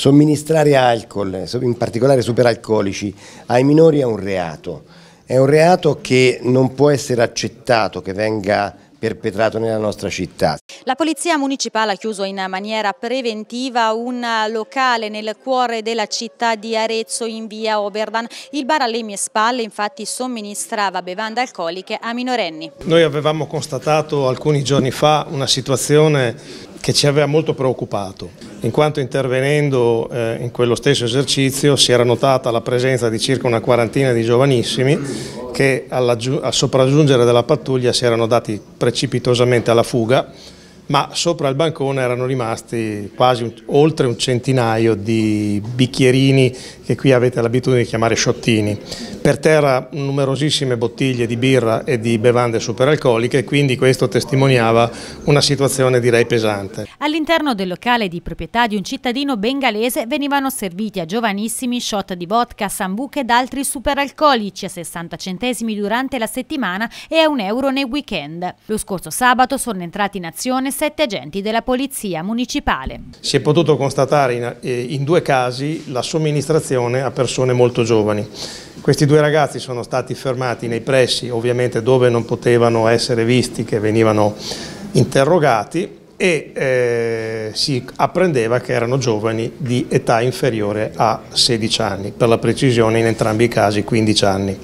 somministrare alcol, in particolare superalcolici, ai minori è un reato. È un reato che non può essere accettato che venga perpetrato nella nostra città. La Polizia Municipale ha chiuso in maniera preventiva un locale nel cuore della città di Arezzo in via Oberdan. Il bar alle mie spalle infatti somministrava bevande alcoliche a minorenni. Noi avevamo constatato alcuni giorni fa una situazione che ci aveva molto preoccupato in quanto intervenendo eh, in quello stesso esercizio si era notata la presenza di circa una quarantina di giovanissimi che al sopraggiungere della pattuglia si erano dati precipitosamente alla fuga, ma sopra il bancone erano rimasti quasi un, oltre un centinaio di bicchierini che qui avete l'abitudine di chiamare sciottini, per terra numerosissime bottiglie di birra e di bevande superalcoliche, quindi questo testimoniava una situazione direi pesante. All'interno del locale di proprietà di un cittadino bengalese venivano serviti a giovanissimi shot di vodka, sambuca ed altri superalcolici a 60 centesimi durante la settimana e a un euro nei weekend. Lo scorso sabato sono entrati in azione sette agenti della polizia municipale. Si è potuto constatare in, eh, in due casi la somministrazione a persone molto giovani. Questi due due ragazzi sono stati fermati nei pressi, ovviamente dove non potevano essere visti, che venivano interrogati e eh, si apprendeva che erano giovani di età inferiore a 16 anni, per la precisione in entrambi i casi 15 anni.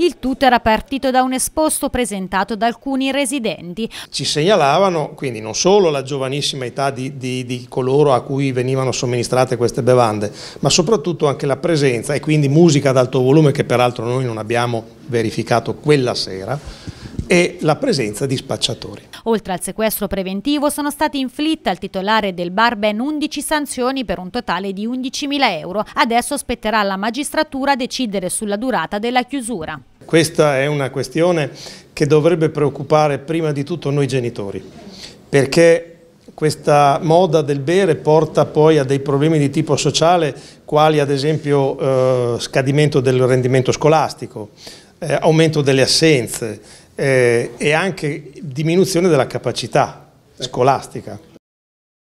Il tutto era partito da un esposto presentato da alcuni residenti. Ci segnalavano quindi non solo la giovanissima età di, di, di coloro a cui venivano somministrate queste bevande, ma soprattutto anche la presenza e quindi musica ad alto volume che peraltro noi non abbiamo verificato quella sera e la presenza di spacciatori. Oltre al sequestro preventivo sono state inflitte al titolare del bar ben 11 sanzioni per un totale di 11.000 euro. Adesso spetterà alla magistratura decidere sulla durata della chiusura. Questa è una questione che dovrebbe preoccupare prima di tutto noi genitori, perché questa moda del bere porta poi a dei problemi di tipo sociale, quali ad esempio eh, scadimento del rendimento scolastico, eh, aumento delle assenze, eh, e anche diminuzione della capacità scolastica.